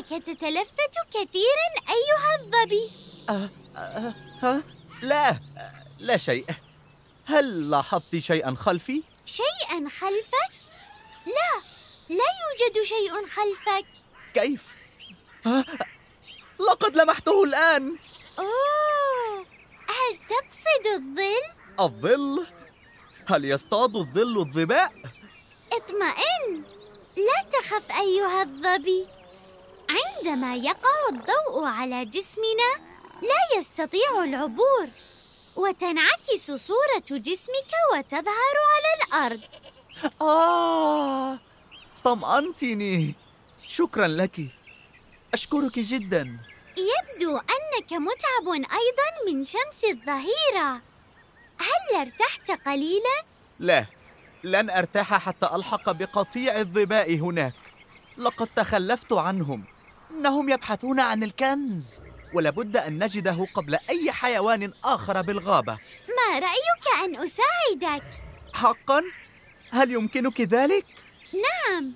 إنك تتلفت كثيرا أيها الظبي أه أه ها؟ لا لا شيء هل لاحظت شيئا خلفي؟ شيئا خلفك؟ لا لا يوجد شيء خلفك كيف؟ أه لقد لمحته الآن أوه هل تقصد الظل؟ الظل؟ هل يصطاد الظل الظباء؟ اطمئن لا تخف أيها الظبي عندما يقع الضوء على جسمنا لا يستطيع العبور وتنعكس صورة جسمك وتظهر على الأرض آه طمأنتني شكرا لك أشكرك جدا يبدو أنك متعب أيضا من شمس الظهيرة هل ارتحت قليلا؟ لا لن أرتاح حتى ألحق بقطيع الظباء هناك لقد تخلفت عنهم إنهم يبحثون عن الكنز ولابد أن نجده قبل أي حيوان آخر بالغابة ما رأيك أن أساعدك؟ حقاً؟ هل يمكنك ذلك؟ نعم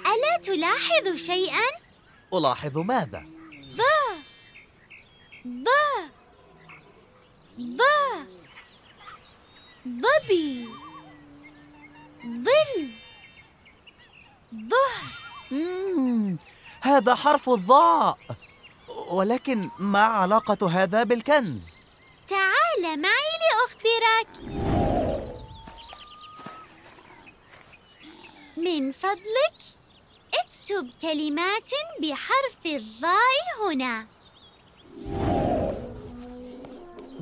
ألا تلاحظ شيئاً؟ ألاحظ ماذا؟ با با با ظبي ظل ظهر هذا حرف الضاء ولكن ما علاقة هذا بالكنز؟ تعال معي لأخبرك من فضلك اكتب كلمات بحرف الضاء هنا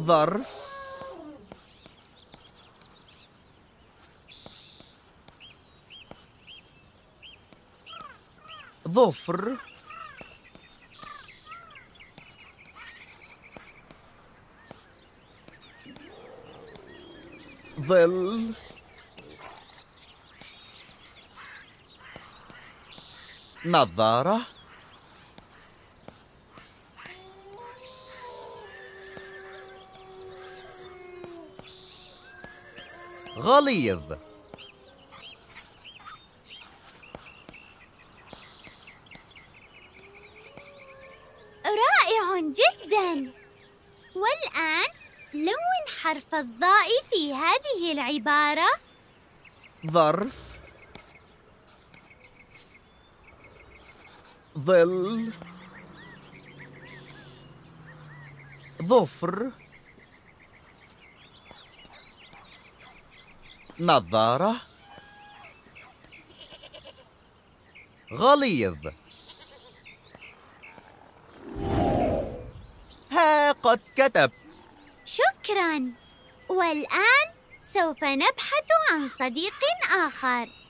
ظرف ظفر ظل نظارة غليظ رائع جدا والآن لون حرف الضاء في هذه العبارة ظرف ظل ظفر نظارة غليظ قد كتب شكراً والآن سوف نبحث عن صديق آخر